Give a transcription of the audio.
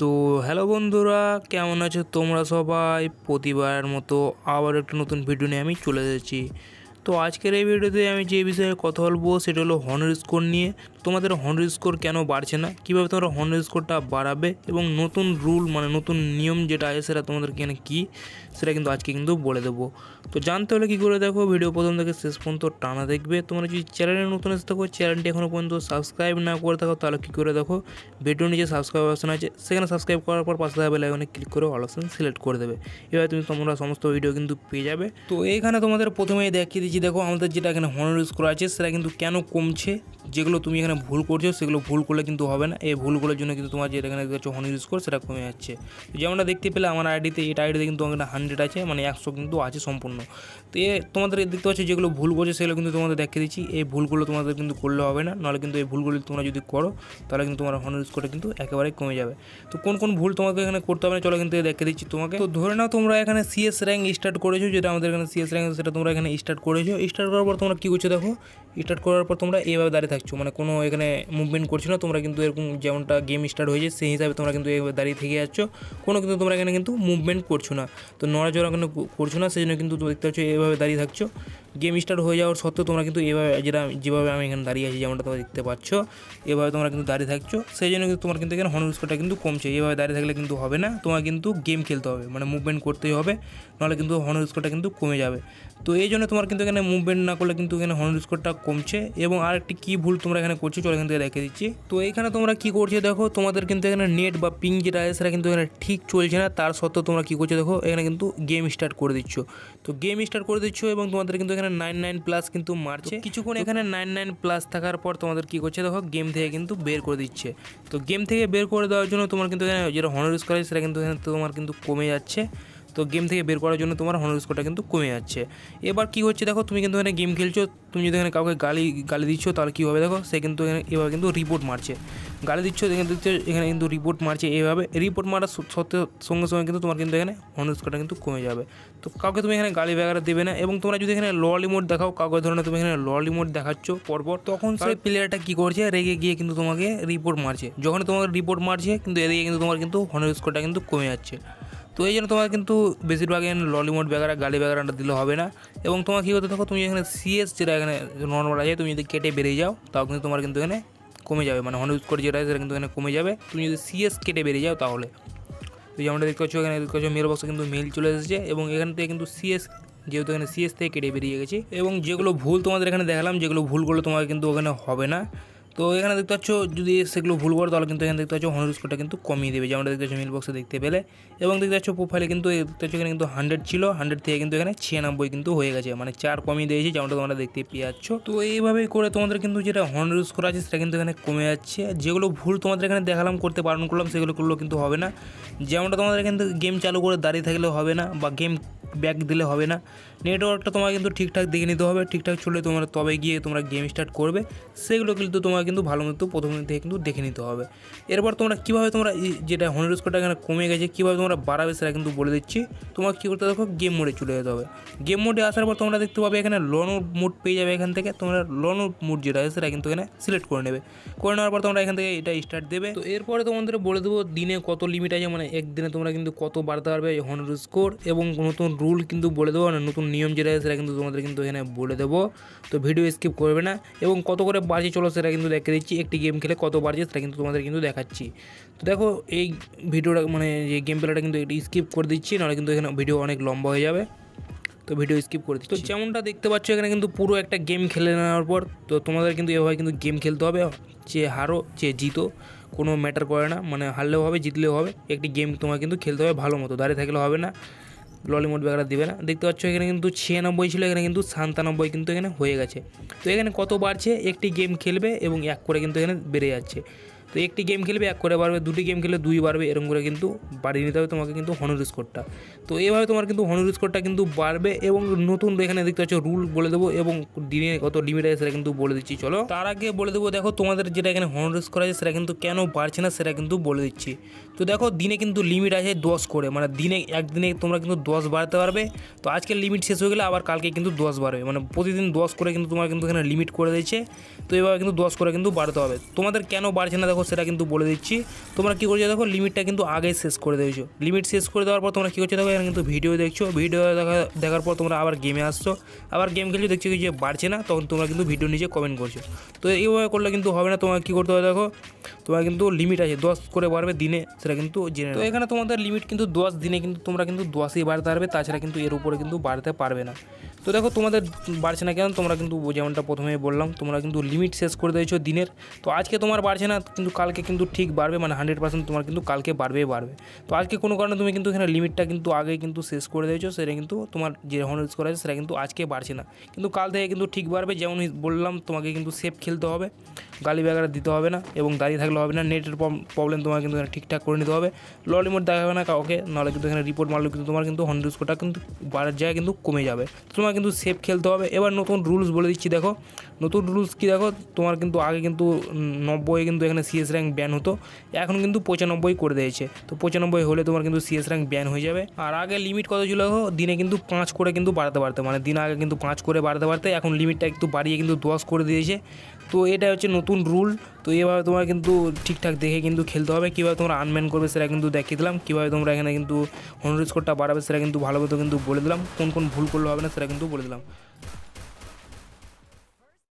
তো হ্যালো বন্ধুরা কেমন আছো তোমরা সবাই প্রতিবারের মতো আবার একটা নতুন ভিডিও নিয়ে আমি চলে এসেছি তো আজকের এই ভিডিওতে আমি যে বিষয়ে কথা বলবো সেটা হলো হনার স্কোর নিয়ে তোমাদের হনার স্কোর কেন বাড়ছে না কীভাবে তোমরা হনার স্কোরটা বাড়াবে এবং নতুন রুল মানে নতুন নিয়ম যেটা আছে সেটা তোমাদের কেন কী সেটা কিন্তু আজকে কিন্তু বলে দেবো তো জানতে হলে কী করে দেখো ভিডিও প্রথম থেকে শেষ পর্যন্ত টানা দেখবে তোমরা যদি চ্যানেলে নতুন এসে থাকো চ্যানেলটি এখনও পর্যন্ত সাবস্ক্রাইব না করে থাকো তাহলে কী করে দেখো ভিডিও নিচে সাবস্ক্রাইব অপশন আছে সেখানে সাবস্ক্রাইব করার পর পাশে থাকা বেলাইকনে ক্লিক করে অল অপশন সিলেক্ট করে দেবে এবার তুমি তোমরা সমস্ত ভিডিও কিন্তু পেয়ে যাবে তো এইখানে তোমাদের প্রথমেই দেখিয়ে দিচ্ছি দেখো আমাদের যেটা এখানে ইউজ করা আছে সেটা কিন্তু কেন কমছে যেগুলো তুমি এখানে ভুল করছো সেগুলো ভুল করলে কিন্তু হবে না এই ভুলগুলোর জন্য কিন্তু তোমার যেটা এখানে দেখছো হনির করো সেটা কমে যাচ্ছে যেমনটা দেখতে পেলে আমার আইডিতে এটা আইডিতে কিন্তু আমার হান্ড্রেড আছে মানে একশো কিন্তু আছে সম্পূর্ণ জন্য তো এ তোমাদের দেখতে পাচ্ছ যেগুলো ভুল করছে সেগুলো কিন্তু তোমাদের দেখিয়ে দিচ্ছি এই ভুলগুলো তোমাদের কিন্তু করলে হবে না নাহলে কিন্তু এই ভুলগুলো তোমরা যদি করো তাহলে কিন্তু তোমার হর্ন স্কোরটা কিন্তু একেবারে কমে যাবে তো কোন কোন ভুল তোমাকে এখানে করতে হবে না চলো কিন্তু দেখে দিচ্ছি তোমাকে তো ধরে নাও তোমরা এখানে সিএস র্যাঙ্ক স্টার্ট করেছো যেটা আমাদের এখানে সিএস র্যাঙ্ক সেটা তোমরা এখানে স্টার্ট করেছো স্টার্ট করার পর তোমরা কী করছো দেখো স্টার্ট করার পর তোমরা এইভাবে দাঁড়িয়ে থাকছো মানে কোনো এখানে মুভমেন্ট করছো না তোমরা কিন্তু এরকম যেমনটা গেম স্টার্ট হয়েছে সেই হিসাবে তোমরা কিন্তু এইভাবে দাঁড়িয়ে থেকে যাচ্ছ কোনো কিন্তু তোমরা এখানে কিন্তু মুভমেন্ট করছো না তো নড়াচড়া কিন্তু করছো না সেই জন্য কিন্তু দেখতে পাচ্ছ এইভাবে দাঁড়িয়ে থাকছো গেম স্টার্ট হয়ে যাওয়ার সত্ত্বেও তোমরা কিন্তু এভাবে যেটা যেভাবে আমি এখানে দাঁড়িয়ে আছি যেমনটা তোমরা দেখতে পাচ্ছ এভাবে তোমরা কিন্তু দাঁড়িয়ে থাকছো সেই জন্য কিন্তু তোমার কিন্তু এখানে হর্ন স্কোরটা কিন্তু কমছে এভাবে দাঁড়িয়ে থাকলে কিন্তু হবে না তোমার কিন্তু গেম খেলতে হবে মানে মুভমেন্ট করতেই হবে নাহলে কিন্তু হর্ন স্কোরটা কিন্তু কমে যাবে তো এই জন্য তোমার কিন্তু এখানে মুভমেন্ট না করলে কিন্তু এখানে হর্ন স্কোরটা কমছে এবং আরেকটি কী ভুল তোমরা এখানে করছো চলো এখান থেকে দেখে দিচ্ছি তো এইখানে তোমরা কী করছো দেখো তোমাদের কিন্তু এখানে নেট বা পিং যেটা আছে সেটা কিন্তু এখানে ঠিক চলছে না তার সত্ত্বেও তোমরা কী করছো দেখো এখানে কিন্তু গেম স্টার্ট করে দিচ্ছ তো গেম স্টার্ট করে দিচ্ছ এবং তোমাদের কিন্তু এখানে এখানে নাইন নাইন প্লাস কিন্তু মারছে কিছুক্ষণ এখানে নাইন নাইন প্লাস থাকার পর তোমাদের কী করছে দেখো গেম থেকে কিন্তু বের করে দিচ্ছে তো গেম থেকে বের করে দেওয়ার জন্য তোমার কিন্তু এখানে যেটা হনার ইউজ করা সেটা কিন্তু এখানে তোমার কিন্তু কমে যাচ্ছে তো গেম থেকে বের করার জন্য তোমার হনার স্কোরটা কিন্তু কমে যাচ্ছে এবার কি হচ্ছে দেখো তুমি কিন্তু এখানে গেম খেলছো তুমি যদি এখানে কাউকে গালি গালি দিচ্ছ তাহলে কী হবে দেখো সে কিন্তু এখানে এভাবে কিন্তু রিপোর্ট মারছে গালি দিচ্ছ এখানে কিন্তু রিপোর্ট মারছে এইভাবে রিপোর্ট মারার সত্ত্বেও সঙ্গে সঙ্গে কিন্তু তোমার কিন্তু এখানে হনার স্কোরটা কিন্তু কমে যাবে তো কাউকে তুমি এখানে গালি বেগারে দেবে না এবং তোমরা যদি এখানে ল রিমোট দেখাও কাউকে ধরনের তুমি এখানে ল রিমোট দেখাচ্ছ পরপর তখন সে প্লেয়ারটা কী করছে রেগে গিয়ে কিন্তু তোমাকে রিপোর্ট মারছে যখন তোমাকে রিপোর্ট মারছে কিন্তু এদিকে কিন্তু তোমার কিন্তু হনার স্কোরটা কিন্তু কমে যাচ্ছে তো এই জন্য তোমার কিন্তু বেশিরভাগ এখানে ললিমোট ব্যাগারা গালি ব্যাগারাটা দিলে হবে না এবং তোমার কী করতে থাকো তুমি এখানে সিএস যেটা এখানে নর্মাল আছে তুমি যদি কেটে বেরিয়ে যাও তাও কিন্তু তোমার কিন্তু এখানে কমে যাবে মানে হনুজ করে যেটা সেটা কিন্তু এখানে কমে যাবে তুমি যদি সিএস কেটে বেরিয়ে যাও তাহলে তুই যেমনটা দেখতে পাচ্ছ এখানে দেখতে পাচ্ছ মেল বক্সে কিন্তু মেল চলে এসেছে এবং এখান থেকে কিন্তু সিএস যেহেতু এখানে সিএস থেকে কেটে বেরিয়ে গেছে এবং যেগুলো ভুল তোমাদের এখানে দেখালাম যেগুলো ভুলগুলো তোমার কিন্তু ওখানে হবে না তো এখানে দেখতে পাচ্ছ যদি সেগুলো ভুল করো তাহলে কিন্তু এখানে দেখতে পাচ্ছ হন্ড্রেড স্কোরটা কিন্তু কমিয়ে দেবে যেমনটা দেখতে পাচ্ছ মিল দেখতে পেলে এবং দেখতে পাচ্ছ প্রোফাইলে কিন্তু দেখতে পাচ্ছ এখানে কিন্তু হান্ড্রেড ছিল হান্ড্রেড থেকে কিন্তু এখানে ছিয়ানব্বই কিন্তু হয়ে গেছে মানে চার কমিয়ে দিয়েছে যেমনটা তোমরা দেখতে পেয়ে যাচ্ছ তো এইভাবে করে তোমাদের কিন্তু যেটা হন্ড্রেড স্কোর আছে সেটা কিন্তু এখানে কমে যাচ্ছে যেগুলো ভুল তোমাদের এখানে দেখালাম করতে বারণ করলাম সেগুলো করলেও কিন্তু হবে না যেমনটা তোমাদের কিন্তু গেম চালু করে দাঁড়িয়ে থাকলে হবে না বা গেম ব্যাক দিলে হবে না নেটওয়ার্কটা তোমাকে কিন্তু ঠিকঠাক দেখে নিতে হবে ঠিকঠাক চললে তোমরা তবে গিয়ে তোমরা গেম স্টার্ট করবে সেগুলো কিন্তু তোমাকে কিন্তু ভালো মতো প্রথম থেকে কিন্তু দেখে নিতে হবে এরপর তোমরা কীভাবে তোমরা যেটা হনের স্কোরটা এখানে কমে গেছে কীভাবে তোমরা বাড়াবে সেটা কিন্তু বলে দিচ্ছি তোমার কী করতে দেখো গেম মোডে চলে যেতে হবে গেম মোডে আসার পর তোমরা দেখতে পাবে এখানে লনো মোড পেয়ে যাবে এখান থেকে তোমরা লনো মোড যেটা আছে সেটা কিন্তু এখানে সিলেক্ট করে নেবে করে নেওয়ার পর তোমরা এখান থেকে এটা স্টার্ট দেবে তো এরপরে তোমাদের বলে দেবো দিনে কত লিমিট আছে মানে একদিনে তোমরা কিন্তু কত বাড়তে পারবে হনের স্কোর এবং নতুন রুল কিন্তু বলে দেবো মানে নতুন নিয়ম যেটা আছে সেটা কিন্তু তোমাদের কিন্তু এখানে বলে দেবো তো ভিডিও স্কিপ করবে না এবং কত করে বাজে চলো সেটা কিন্তু দেখে দিচ্ছি একটি গেম খেলে কত বাড়ছে সেটা কিন্তু তোমাদের কিন্তু দেখাচ্ছি তো দেখো এই ভিডিওটা মানে যে গেম প্লেটা কিন্তু একটু স্কিপ করে দিচ্ছি নাহলে কিন্তু এখানে ভিডিও অনেক লম্বা হয়ে যাবে তো ভিডিও স্কিপ করে দিচ্ছি তো যেমনটা দেখতে পাচ্ছ এখানে কিন্তু পুরো একটা গেম খেলে নেওয়ার পর তো তোমাদের কিন্তু এভাবে কিন্তু গেম খেলতে হবে যে হারো যে জিতো কোনো ম্যাটার করে না মানে হারলেও হবে জিতলেও হবে একটি গেম তোমার কিন্তু খেলতে হবে ভালো মতো দাঁড়িয়ে থাকলে হবে না ললিমুট ব্যাগটা দিবে না দেখতে পাচ্ছ এখানে কিন্তু ছিয়ানব্বই ছিল এখানে কিন্তু সাতানব্বই কিন্তু এখানে হয়ে গেছে তো এখানে কত বাড়ছে একটি গেম খেলবে এবং এক করে কিন্তু এখানে বেড়ে যাচ্ছে তো একটি গেম খেলবে এক করে বাড়বে দুটি গেম খেলে দুই বাড়বে এরকম করে কিন্তু বাড়িয়ে নিতে হবে তোমাকে কিন্তু হনর স্কোরটা তো এভাবে তোমার কিন্তু হনর স্কোরটা কিন্তু বাড়বে এবং নতুন এখানে দেখতে পাচ্ছ রুল বলে দেবো এবং দিনে কত লিমিট আছে সেটা কিন্তু বলে দিচ্ছি চলো তার আগে বলে দেবো দেখো তোমাদের যেটা এখানে হনর স্কোর আছে সেটা কিন্তু কেন বাড়ছে না সেটা কিন্তু বলে দিচ্ছি তো দেখো দিনে কিন্তু লিমিট আছে দশ করে মানে দিনে একদিনে তোমরা কিন্তু দশ বাড়াতে পারবে তো আজকে লিমিট শেষ হয়ে গেলে আবার কালকে কিন্তু দশ বাড়বে মানে প্রতিদিন দশ করে কিন্তু তোমার কিন্তু এখানে লিমিট করে দিয়েছে তো এভাবে কিন্তু দশ করে কিন্তু বাড়তে হবে তোমাদের কেন বাড়ছে না দেখো সেটা কিন্তু বলে দিচ্ছি তোমরা কী করছো দেখো লিমিটটা কিন্তু আগে শেষ করে দিয়েছো লিমিট শেষ করে দেওয়ার পর তোমরা কী করছো দেখো এখানে কিন্তু ভিডিও দেখছো ভিডিও দেখা দেখার পর তোমরা আবার গেমে আসছো আবার গেম খেলছো দেখছো যে বাড়ছে না তখন তোমরা কিন্তু ভিডিও নিচে কমেন্ট করছো তো এইভাবে করলে কিন্তু হবে না তোমাকে কী করতে হবে দেখো তোমার কিন্তু লিমিট আছে দশ করে বাড়বে দিনে সেটা কিন্তু জেনে তো এখানে তোমাদের লিমিট কিন্তু দশ দিনে কিন্তু তোমরা কিন্তু দশই বাড়তে পারবে তাছাড়া কিন্তু এর উপরে কিন্তু বাড়তে পারবে না তো দেখো তোমাদের বাড়ছে না কেন তোমরা কিন্তু যেমনটা প্রথমে বললাম তোমরা কিন্তু লিমিট শেষ করে দিয়েছো দিনের তো আজকে তোমার বাড়ছে না কিন্তু কালকে কিন্তু ঠিক বাড়বে মানে হান্ড্রেড পার্সেন্ট তোমার কিন্তু কালকে বাড়বেই বাড়বে তো আজকে কোনো কারণে তুমি কিন্তু এখানে লিমিটটা কিন্তু আগে কিন্তু শেষ করে দিয়েছো সেটা কিন্তু তোমার যে হন্ড্রেড করা আছে সেটা কিন্তু আজকে বাড়ছে না কিন্তু কাল থেকে কিন্তু ঠিক বাড়বে যেমন বললাম তোমাকে কিন্তু সেফ খেলতে হবে গালি ব্যাগারা দিতে হবে না এবং দাঁড়িয়ে থাকলে হবে না নেটের প্রবলেম তোমার কিন্তু ঠিকঠাক করে নিতে হবে ল লিমিট দেখাবে না কাউকে নাহলে কিন্তু এখানে রিপোর্ট মারলে কিন্তু তোমার কিন্তু হন্ড্রেড স্কোরটা কিন্তু বাড়ার জায়গায় কিন্তু কমে যাবে তোমার কিন্তু সেফ খেলতে হবে এবার নতুন রুলস বলে দিচ্ছি দেখো নতুন রুলস কি দেখো তোমার কিন্তু আগে কিন্তু নব্বই কিন্তু এখানে সিএস র্যাঙ্ক ব্যান হতো এখন কিন্তু পঁচানব্বই করে দিয়েছে তো পঁচানব্বই হলে তোমার কিন্তু সিএস র্যাঙ্ক ব্যান হয়ে যাবে আর আগে লিমিট কত ছিল দিনে কিন্তু পাঁচ করে কিন্তু বাড়াতে পারতে মানে দিন আগে কিন্তু পাঁচ করে বাড়াতে পারতে এখন লিমিটটা একটু বাড়িয়ে কিন্তু দশ করে দিয়েছে তো এটা হচ্ছে নতুন রুল তো এভাবে তোমার কিন্তু ঠিকঠাক দেখে কিন্তু খেলতে হবে কীভাবে তোমরা আনম্যান করবে সেটা কিন্তু দেখিয়ে দিলাম কীভাবে তোমরা এখানে কিন্তু হনরি স্কোরটা বাড়াবে সেটা কিন্তু ভালোভাবে কিন্তু বলে দিলাম কোন কোন ভুল করলে হবে না সেটা কিন্তু বলে দিলাম